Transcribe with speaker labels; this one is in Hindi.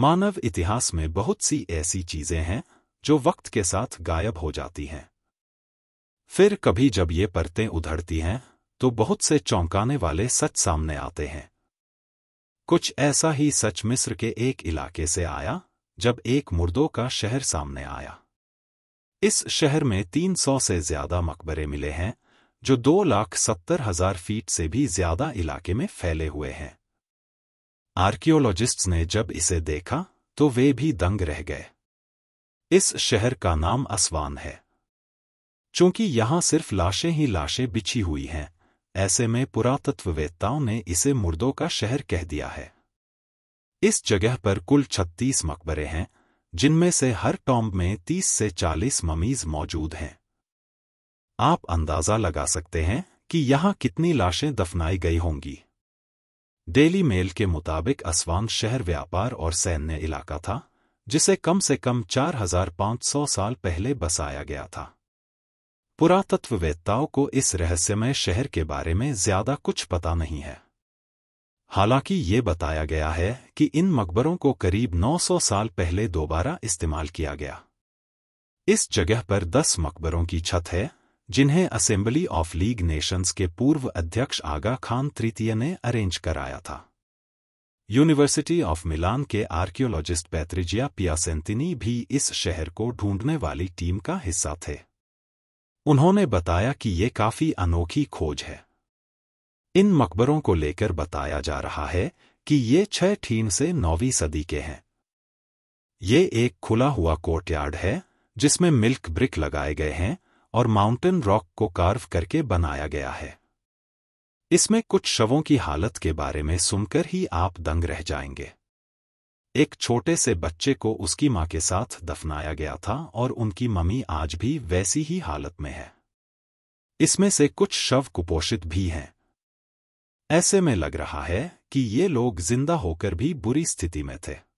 Speaker 1: मानव इतिहास में बहुत सी ऐसी चीजें हैं जो वक्त के साथ गायब हो जाती हैं फिर कभी जब ये परतें उधड़ती हैं तो बहुत से चौंकाने वाले सच सामने आते हैं कुछ ऐसा ही सच मिस्र के एक इलाके से आया जब एक मुर्दों का शहर सामने आया इस शहर में 300 से ज्यादा मकबरे मिले हैं जो दो लाख सत्तर हजार फीट से भी ज्यादा इलाके में फैले हुए हैं आर्कियोलॉजिस्ट्स ने जब इसे देखा तो वे भी दंग रह गए इस शहर का नाम असवान है चूंकि यहां सिर्फ लाशें ही लाशें बिछी हुई हैं ऐसे में पुरातत्ववेत्ताओं ने इसे मुर्दों का शहर कह दिया है इस जगह पर कुल छत्तीस मकबरे हैं जिनमें से हर टॉम्ब में तीस से चालीस ममीज मौजूद हैं आप अंदाजा लगा सकते हैं कि यहां कितनी लाशें दफनाई गई होंगी डेली मेल के मुताबिक असवान शहर व्यापार और सैन्य इलाका था जिसे कम से कम 4,500 साल पहले बसाया गया था पुरातत्ववेत्ताओं को इस रहस्यमय शहर के बारे में ज्यादा कुछ पता नहीं है हालांकि ये बताया गया है कि इन मकबरों को करीब 900 साल पहले दोबारा इस्तेमाल किया गया इस जगह पर 10 मकबरों की छत है जिन्हें असेंबली ऑफ लीग नेशंस के पूर्व अध्यक्ष आगा खान तृतीय ने अरेंज कराया था यूनिवर्सिटी ऑफ मिलान के आर्कियोलॉजिस्ट पैत्रिजिया पियासेंतिनी भी इस शहर को ढूंढने वाली टीम का हिस्सा थे उन्होंने बताया कि ये काफी अनोखी खोज है इन मकबरों को लेकर बताया जा रहा है कि ये छह ठीन से नौवीं सदी के हैं ये एक खुला हुआ कोर्टयार्ड है जिसमें मिल्क ब्रिक लगाए गए हैं और माउंटेन रॉक को कार्व करके बनाया गया है इसमें कुछ शवों की हालत के बारे में सुनकर ही आप दंग रह जाएंगे एक छोटे से बच्चे को उसकी मां के साथ दफनाया गया था और उनकी मम्मी आज भी वैसी ही हालत में है इसमें से कुछ शव कुपोषित भी हैं ऐसे में लग रहा है कि ये लोग जिंदा होकर भी बुरी स्थिति में थे